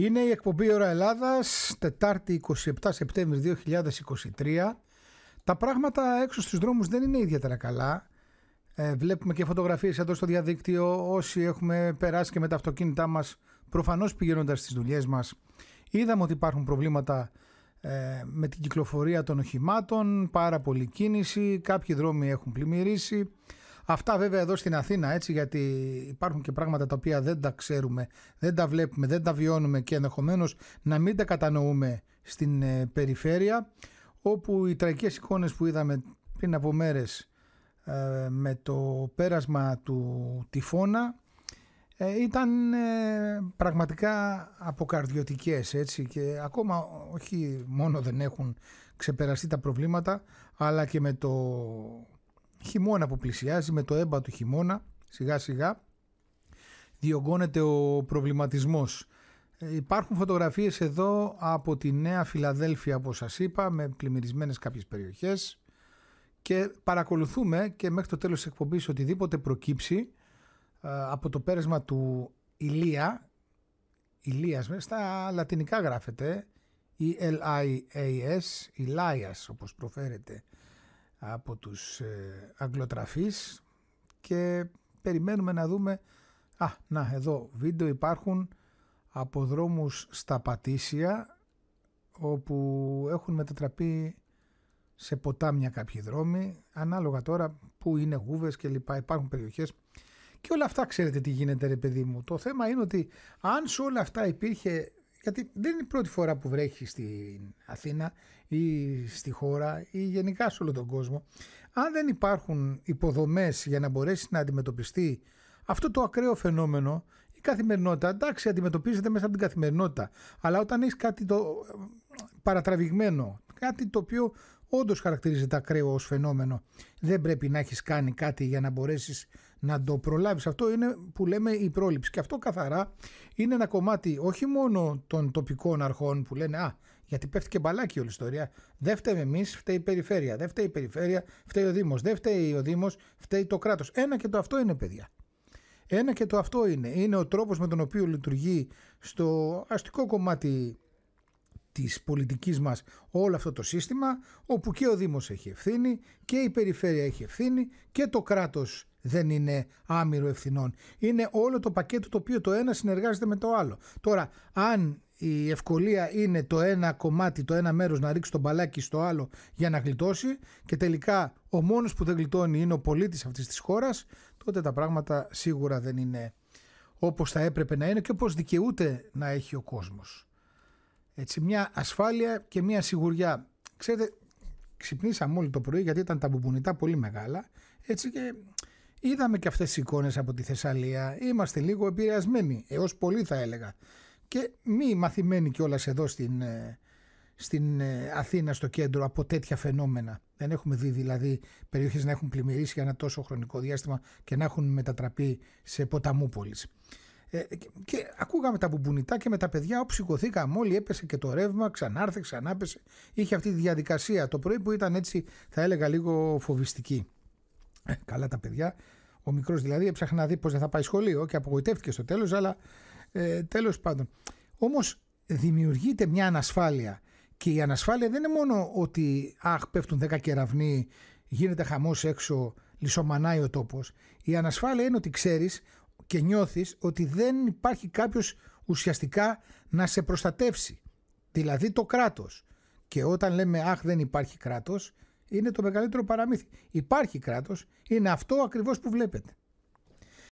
Είναι η εκπομπή Ωρα Ελλάδας, Τετάρτη 27 Σεπτέμβρη 2023. Τα πράγματα έξω στους δρόμους δεν είναι ιδιαίτερα καλά. Ε, βλέπουμε και φωτογραφίες εδώ στο διαδίκτυο. Όσοι έχουμε περάσει και με τα αυτοκίνητά μας, προφανώς πηγαίνοντας στις δουλειές μας, είδαμε ότι υπάρχουν προβλήματα ε, με την κυκλοφορία των οχημάτων, πάρα πολλή κίνηση, κάποιοι δρόμοι έχουν πλημμυρίσει. Αυτά βέβαια εδώ στην Αθήνα, έτσι, γιατί υπάρχουν και πράγματα τα οποία δεν τα ξέρουμε, δεν τα βλέπουμε, δεν τα βιώνουμε και ενδεχομένως να μην τα κατανοούμε στην ε, περιφέρεια, όπου οι τραγικές εικόνες που είδαμε πριν από μέρες ε, με το πέρασμα του τυφώνα ε, ήταν πραγματικά αποκαρδιωτικές έτσι και ακόμα όχι μόνο δεν έχουν ξεπεραστεί τα προβλήματα αλλά και με το χειμώνα που πλησιάζει με το έμπα του χειμώνα σιγά σιγά διωγγώνεται ο προβληματισμός. Ε, υπάρχουν φωτογραφίες εδώ από τη Νέα Φιλαδέλφια όπως σας είπα με πλημμυρισμένες κάποιες περιοχές και παρακολουθούμε και μέχρι το τέλος της εκπομπής οτιδήποτε προκύψει ε, από το πέρασμα του Ηλία Ηλίας στα λατινικά γράφεται E-L-I-A-S Ηλάιας οπως προφέρεται από τους ε, και περιμένουμε να δούμε α, να εδώ βίντεο υπάρχουν από δρόμους στα Πατήσια όπου έχουν μετατραπεί σε ποτάμια κάποιοι δρόμοι ανάλογα τώρα που είναι γούβες και λοιπά υπάρχουν περιοχές και όλα αυτά ξέρετε τι γίνεται ρε παιδί μου το θέμα είναι ότι αν σε όλα αυτά υπήρχε γιατί δεν είναι η πρώτη φορά που βρέχει στην Αθήνα ή στη χώρα ή γενικά σε όλο τον κόσμο. Αν δεν υπάρχουν υποδομές για να μπορέσει να αντιμετωπιστεί αυτό το ακραίο φαινόμενο, η καθημερινότητα, εντάξει, αντιμετωπίζεται μέσα από την καθημερινότητα. Αλλά όταν έχεις κάτι το ε, παρατραβηγμένο, κάτι το οποίο όντως χαρακτηρίζεται ακραίο ως φαινόμενο. Δεν πρέπει να έχεις κάνει κάτι για να μπορέσεις να το προλάβεις. Αυτό είναι που λέμε η πρόληψη. Και αυτό καθαρά είναι ένα κομμάτι όχι μόνο των τοπικών αρχών που λένε Α, γιατί πέφτει και μπαλάκι όλη η ιστορία. Δεν φταίμε εμείς, φταίει η περιφέρεια. Δεν φταίει η περιφέρεια, φταίει ο Δήμος. Δεν φταίει ο Δήμος, φταίει το κράτος. Ένα και το αυτό είναι, παιδιά. Ένα και το αυτό είναι. Είναι ο τρόπος με τον οποίο λειτουργεί στο αστικό κομμάτι της πολιτικής μας όλο αυτό το σύστημα όπου και ο Δήμος έχει ευθύνη και η Περιφέρεια έχει ευθύνη και το κράτος δεν είναι άμυρο ευθυνών. Είναι όλο το πακέτο το οποίο το ένα συνεργάζεται με το άλλο. Τώρα, αν η ευκολία είναι το ένα κομμάτι, το ένα μέρος να ρίξει τον μπαλάκι στο άλλο για να γλιτώσει και τελικά ο μόνος που δεν γλιτώνει είναι ο πολίτης αυτής της χώρας, τότε τα πράγματα σίγουρα δεν είναι όπως θα έπρεπε να είναι και όπως δικαιούται να έχει ο κόσμος. Έτσι, μια ασφάλεια και μια σιγουριά. Ξέρετε, ξυπνήσαμε όλοι το πρωί γιατί ήταν τα μπουμπονιτά πολύ μεγάλα. Έτσι και είδαμε και αυτές τις εικόνες από τη Θεσσαλία. Είμαστε λίγο επηρεασμένοι, έως πολύ θα έλεγα. Και μη μαθημένοι κιόλας εδώ στην, ε, στην ε, Αθήνα, στο κέντρο, από τέτοια φαινόμενα. Δεν έχουμε δει δηλαδή περιοχές να έχουν πλημμυρίσει για ένα τόσο χρονικό διάστημα και να έχουν μετατραπεί σε ποταμούπολης. Ε, και ακούγαμε τα μπουμπουνιτά και με τα παιδιά όπου σηκωθήκαμε όλοι έπεσε και το ρεύμα, ξανάρθε, ξανάπεσε. Είχε αυτή τη διαδικασία το πρωί που ήταν έτσι θα έλεγα λίγο φοβιστική. Ε, καλά τα παιδιά, ο μικρός δηλαδή έψαχνα να δει πώς δεν θα πάει σχολείο και απογοητεύτηκε στο τέλος, αλλά ε, τέλος πάντων. Όμως, δημιουργείται μια ανασφάλεια και η ανασφάλεια δεν είναι μόνο ότι αχ πέφτουν 10 κεραυνοί, γίνεται χαμός έξω, λισομανάει ο τόπος. Η ανασφάλεια είναι ότι ξέρεις και νιώθεις ότι δεν υπάρχει κάποιος ουσιαστικά να σε προστατεύσει. Δηλαδή το κράτος. Και όταν λέμε αχ δεν υπάρχει κράτος, είναι το μεγαλύτερο παραμύθι. Υπάρχει κράτος, είναι αυτό ακριβώς που βλέπετε.